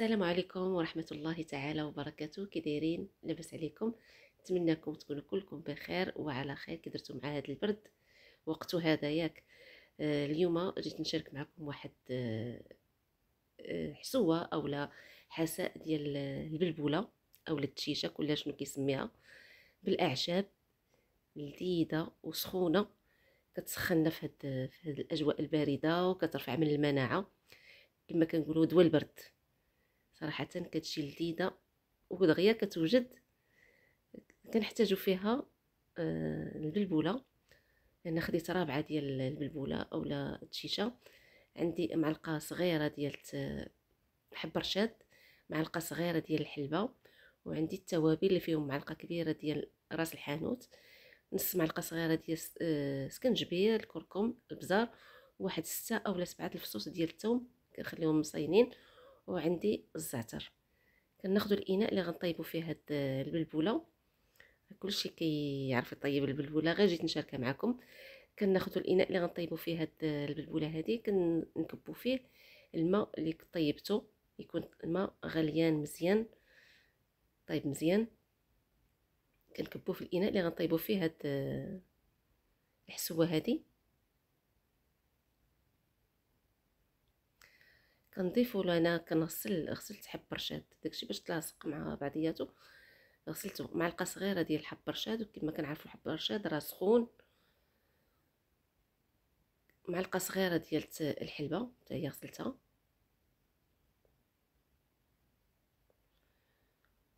السلام عليكم ورحمة الله تعالى وبركاته كي دايرين لاباس عليكم نتمنىكم تكونوا كلكم بخير وعلى خير كي درتوا مع هذا البرد وقتو هذا ياك آه، اليوم جيت نشارك معكم واحد آه، آه، حسوة أو حسوة اولا حساء ديال البلبولة اولا التشيشة كلها شنو كيسميها بالاعشاب لذيذة وسخونة كتسخننا في هاد, في هاد الاجواء الباردة وكترفع من المناعة كما كنقولوا دواء البرد صراحه كتجي لذيذه ودغيا كتوجد كنحتاجو فيها آه، البلبوله لان خديت رابعه ديال البلبوله اولا الشيشه عندي معلقه صغيره ديال حب رشاد معلقه صغيره ديال الحلبه وعندي التوابل اللي فيهم معلقه كبيره ديال راس الحانوت نص معلقه صغيره ديال آه، سكنجبير الكركم البزار واحد ستة اولا سبعة الفصوص ديال الثوم كنخليهم مصينين وعندي الزعتر كناخذ الاناء اللي غنطيبوا فيه هاد البلبوله كلشي كيعرف يطيب البلبوله غير جيت نشاركها معكم كناخذوا الاناء اللي غنطيبوا فيه هاد البلبوله هذه كنكبوا فيه الماء اللي طيبته يكون الماء غليان مزيان طيب مزيان كنكبوه في الاناء اللي غنطيبوا فيه هاد الحسوه هذه كنضيفو انا كنغسل غسلت حب رشاد داكشي باش تلاصق مع بعضياتو غسلته معلقه صغيره ديال حب رشاد وكما كنعرفوا حب رشاد راه سخون معلقه صغيره ديال الحلبه حتى هي غسلتها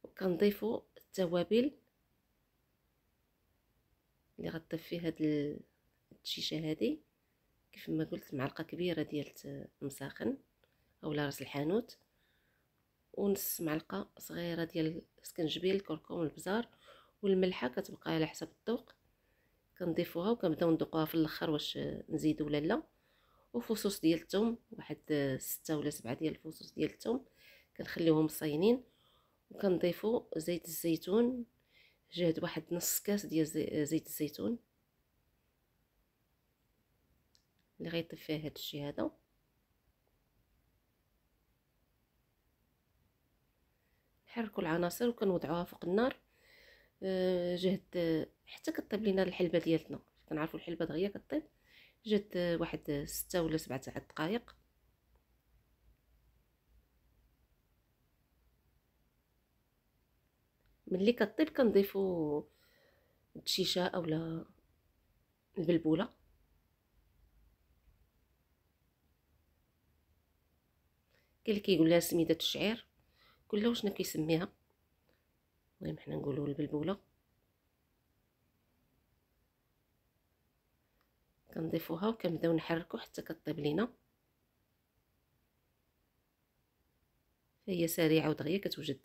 وكنضيفوا التوابل اللي غطيب فيه هاد الشيشه هادي كيف ما قلت معلقه كبيره ديال المساخن اولا راس الحانوت ونص معلقه صغيره ديال السكنجبير الكركم البزار والملحه كتبقى على حسب الذوق كنضيفوها وكنبداو ندوقوها في الاخر واش نزيدو ولا لا وفصوص ديال الثوم واحد ستة ولا سبعة ديال الفصوص ديال الثوم كنخليوهم صاينين وكنضيفو زيت الزيتون جهد واحد نص كاس ديال زيت الزيتون اللي غيطيب فيه هذا الشيء هذا كنحركوا العناصر وكنوضعوها فوق النار آه، جهد آه، حتى كطيب لينا الحلبه ديالتنا كنعرفوا الحلبه دغيا كطيب جات آه، واحد ستة ولا سبعة دقائق ملي كطيب كنضيفو الشيشه اولا البلبوله كاين اللي كيقول لها سميده الشعير كل وجنه كيسميها المهم حنا نقولوا البلبوله كنضيفوها وكنبداو نحركو حتى كطيب لينا هي سريعه ودغيا كتوجد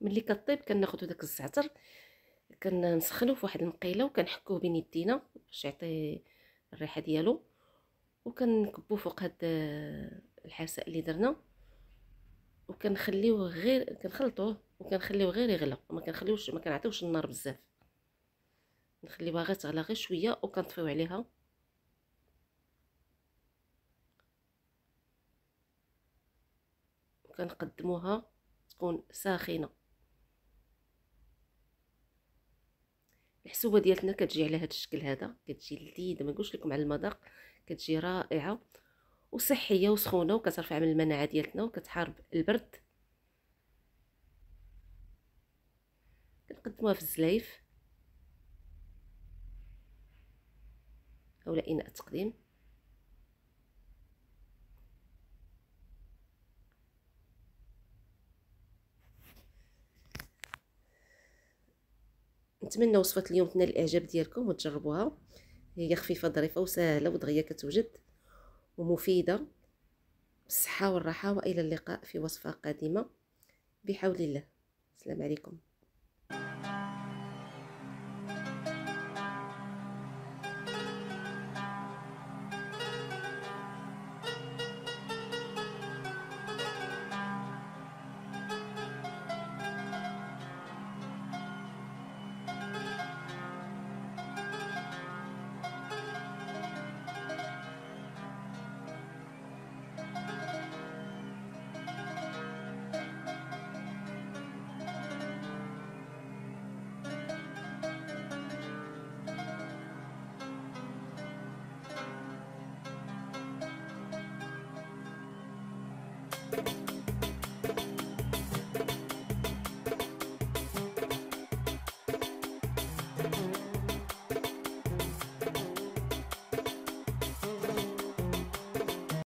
ملي كطيب كناخذ داك الزعتر كنسخنو في واحد المقيله وكنحكوه بين يدينا باش يعطي الريحه ديالو وكنكبو فوق هاد الحساء اللي درنا وكنخليوه غير كنخلطوه وكنخليوه غير يغلى ما كنخليوش ما كنعطيوش النار بزاف نخليوها غير تغلى غير شويه وكنطفيو عليها وكنقدموها تكون ساخنه الحسوبه ديالتنا كتجي على هذا الشكل هذا كتجي لذيذه ما نقولش لكم على المذاق كتجي رائعه وصحيه وسخونه وكترفع من المناعه ديالتنا وكتحارب البرد كنقدموها في الزلايف او لإناء التقديم نتمنى وصفه اليوم تنال الاعجاب ديالكم وتجربوها هي خفيفه ظريفه وسهله ودغيا كتوجد ومفيده بالصحه والراحه والى اللقاء في وصفه قادمه بحول الله السلام عليكم